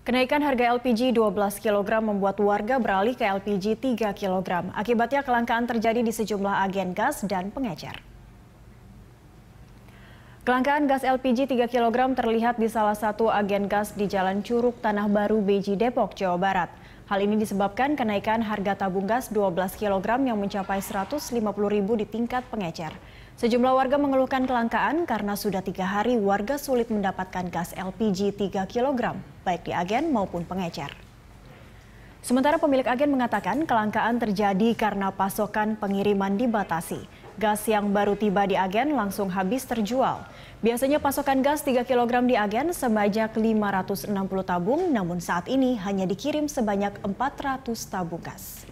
Kenaikan harga LPG 12 kg membuat warga beralih ke LPG 3 kg. Akibatnya kelangkaan terjadi di sejumlah agen gas dan pengecer. Kelangkaan gas LPG 3 kg terlihat di salah satu agen gas di Jalan Curug Tanah Baru Beji Depok, Jawa Barat. Hal ini disebabkan kenaikan harga tabung gas 12 kg yang mencapai Rp150.000 di tingkat pengecer. Sejumlah warga mengeluhkan kelangkaan karena sudah tiga hari warga sulit mendapatkan gas LPG 3 kg baik di agen maupun pengecer. Sementara pemilik agen mengatakan kelangkaan terjadi karena pasokan pengiriman dibatasi. Gas yang baru tiba di agen langsung habis terjual. Biasanya pasokan gas 3 kg di agen sebanyak 560 tabung, namun saat ini hanya dikirim sebanyak 400 tabung gas.